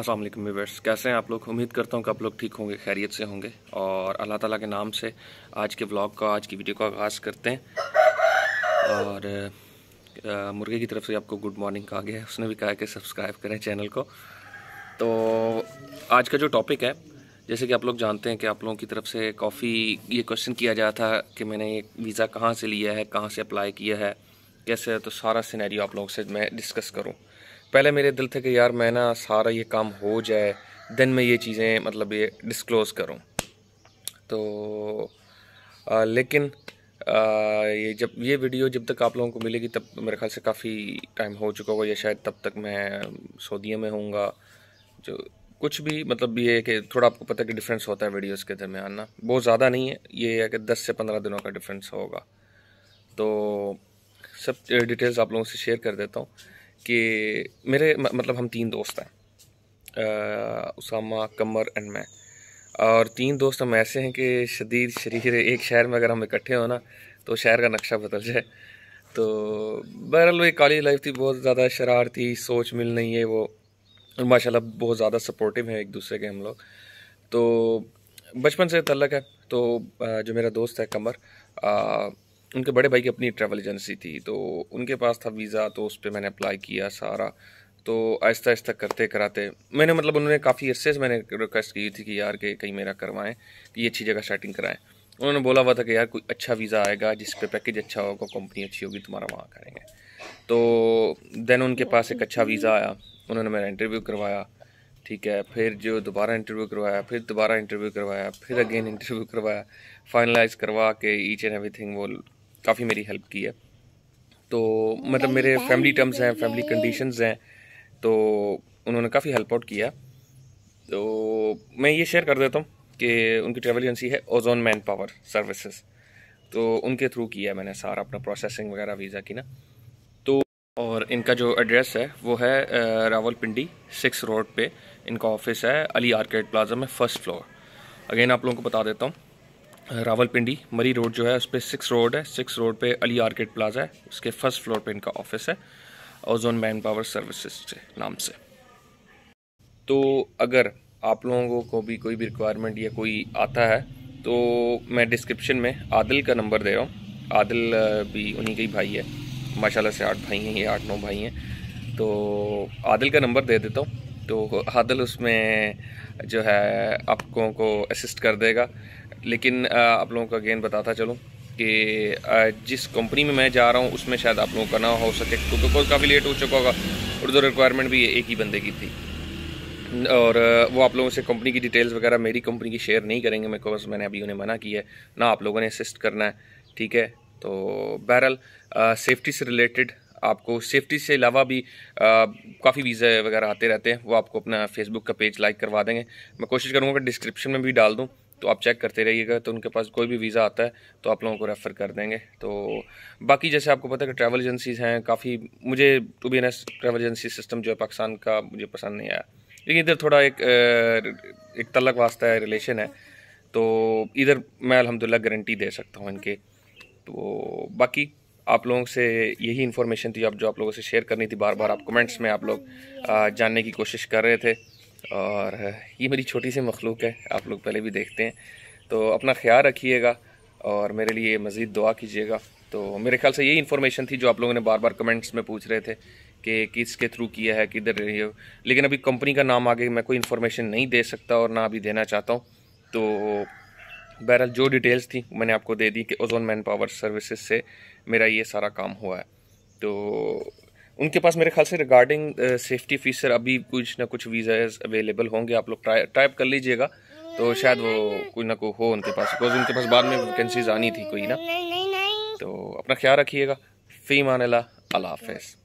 अस्सलाम वालेकुम कैसे हैं आप लोग उम्मीद करता हूँ कि आप लोग ठीक होंगे खैरियत से होंगे और अल्लाह ताला के नाम से आज के ब्लॉग का आज की वीडियो का आगाज़ करते हैं और मुर्गे की तरफ से आपको गुड मॉर्निंग कहा गया है उसने भी कहा कि सब्सक्राइब करें चैनल को तो आज का जो टॉपिक है जैसे कि आप लोग जानते हैं कि आप लोगों की तरफ से काफ़ी ये क्वेश्चन किया जा था कि मैंने ये वीज़ा कहाँ से लिया है कहाँ से अप्लाई किया है कैसे है तो सारा सिनेरियो आप लोगों से मैं डिस्कस करूँ पहले मेरे दिल थे कि यार मैं ना सारा ये काम हो जाए दिन में ये चीज़ें मतलब ये डिस्क्लोज करूँ तो आ, लेकिन आ, ये जब ये वीडियो जब तक आप लोगों को मिलेगी तब मेरे ख्याल से काफ़ी टाइम हो चुका होगा या शायद तब तक मैं सऊदीया में होऊंगा जो कुछ भी मतलब ये है कि थोड़ा आपको पता है कि डिफरेंस होता है वीडियोस के दरमियान ना बहुत ज़्यादा नहीं है ये है कि 10 से 15 दिनों का डिफरेंस होगा तो सब डिटेल्स आप लोगों से शेयर कर देता हूँ कि मेरे मतलब हम तीन दोस्त हैं उसामा कमर एंड मैं और तीन दोस्त हम ऐसे हैं कि शदीद शरीर एक शहर में अगर हम इकट्ठे हो ना तो शहर का नक्शा बदल जाए तो बहरहाल एक कॉलेज लाइफ थी बहुत ज़्यादा शरारती सोच मिल नहीं है वो और माशाल्लाह बहुत ज़्यादा सपोर्टिव है एक दूसरे के हम लोग तो बचपन से तलक है तो जो मेरा दोस्त है कमर आ, उनके बड़े भाई की अपनी ट्रैवल एजेंसी थी तो उनके पास था वीज़ा तो उस पर मैंने अप्लाई किया सारा तो आहिस्ता आहिस्ता करते कराते मैंने मतलब उन्होंने काफ़ी अर्से से मैंने रिक्वेस्ट की थी कि यार के कहीं मेरा करवाएं कि ये अच्छी जगह सेटिंग कराएं उन्होंने बोला हुआ था कि यार कोई अच्छा वीज़ा आएगा जिस पे पैकेज अच्छा होगा कंपनी अच्छी होगी तुम्हारा वहाँ करेंगे तो देन उनके पास एक अच्छा वीज़ा आया उन्होंने मेरा इंटरव्यू करवाया ठीक है फिर जो दोबारा इंटरव्यू करवाया फिर दोबारा इंटरव्यू करवाया फिर अगेन इंटरव्यू करवाया फाइनलाइज करवा के ईच एंड एवरीथिंग वो काफ़ी मेरी हेल्प की है तो मतलब मेरे फैमिली टर्म्स हैं फैमिली कंडीशंस हैं तो उन्होंने काफ़ी हेल्प आउट किया तो मैं ये शेयर कर देता हूँ कि उनकी ट्रैवल एजेंसी है ओजोन मैन पावर सर्विसेज तो उनके थ्रू किया मैंने सारा अपना प्रोसेसिंग वगैरह वीज़ा की ना तो और इनका जो एड्रेस है वो है रावलपिंडी सिक्स रोड पे इनका ऑफिस है अली आर्केड प्लाजा में फर्स्ट फ्लोर अगेन आप लोगों को बता देता हूँ रावलपिंडी मरी रोड जो है उस पर सिक्स रोड है सिक्स रोड पे अली आर्केट प्लाजा है उसके फर्स्ट फ्लोर पे इनका ऑफिस है ओजोन मैन पावर सर्विसेज से नाम से तो अगर आप लोगों को भी कोई भी रिक्वायरमेंट या कोई आता है तो मैं डिस्क्रिप्शन में आदिल का नंबर दे रहा हूँ आदिल भी उन्हीं के भाई है माशाला से आठ भाई हैं ये आठ नौ भाई हैं तो आदिल का नंबर दे देता हूँ तो हादल उसमें जो है आपको को असिस्ट कर देगा लेकिन आप लोगों का अगेन बताता चलूँ कि जिस कंपनी में मैं जा रहा हूँ उसमें शायद आप लोगों का ना हो सके क्योंकि काफ़ी लेट हो चुका होगा और जो रिक्वायरमेंट भी एक ही बंदे की थी और वो आप लोगों से कंपनी की डिटेल्स वगैरह मेरी कंपनी की शेयर नहीं करेंगे मेरे को बस मैंने अभी उन्हें मना किया है ना आप लोगों ने असिस्ट करना है ठीक है तो बहरहाल सेफ्टी से रिलेटेड आपको सेफ्टी से अलावा भी काफ़ी वीज़ा वगैरह आते रहते हैं वो आपको अपना फेसबुक का पेज लाइक करवा देंगे मैं कोशिश करूँगा कि डिस्क्रिप्शन में भी डाल दूँ तो आप चेक करते रहिएगा तो उनके पास कोई भी वीज़ा आता है तो आप लोगों को रेफ़र कर देंगे तो बाकी जैसे आपको पता है कि ट्रैवल एजेंसीज़ हैं काफ़ी मुझे to be an travel agency system जो है पाकिस्तान का मुझे पसंद नहीं आया लेकिन इधर थोड़ा एक एक तलक वास्ता है रिलेशन है तो इधर मैं अलहमदिल्ला गारंटी दे सकता हूँ इनके तो बाकी आप लोगों से यही इन्फॉर्मेशन थी आप जो आप लोगों से शेयर करनी थी बार बार आप कमेंट्स में आप लोग जानने की कोशिश कर रहे थे और ये मेरी छोटी सी मखलूक है आप लोग पहले भी देखते हैं तो अपना ख्याल रखिएगा और मेरे लिए मज़ीद दुआ कीजिएगा तो मेरे ख्याल से यही इन्फॉर्मेशन थी जो आप लोगों ने बार बार कमेंट्स में पूछ रहे थे कि किसके थ्रू किया है किधर ये लेकिन अभी कंपनी का नाम आगे मैं कोई इन्फॉर्मेशन नहीं दे सकता और ना अभी देना चाहता हूँ तो बहरहाल जो डिटेल्स थी मैंने आपको दे दी कि ओजोन मैन पावर सर्विसेज से मेरा ये सारा काम हुआ है तो उनके पास मेरे ख्याल से रिगार्डिंग सेफ्टी फीसर अभी कुछ ना कुछ वीज़ाज अवेलेबल होंगे आप लोग टाइप कर लीजिएगा तो शायद वो कोई ना कोई हो उनके पास बिकॉज उनके पास बाद में वैकेंसीज आनी थी कोई ना तो अपना ख्याल रखिएगा फ़ी मानला अल्लाह हाफ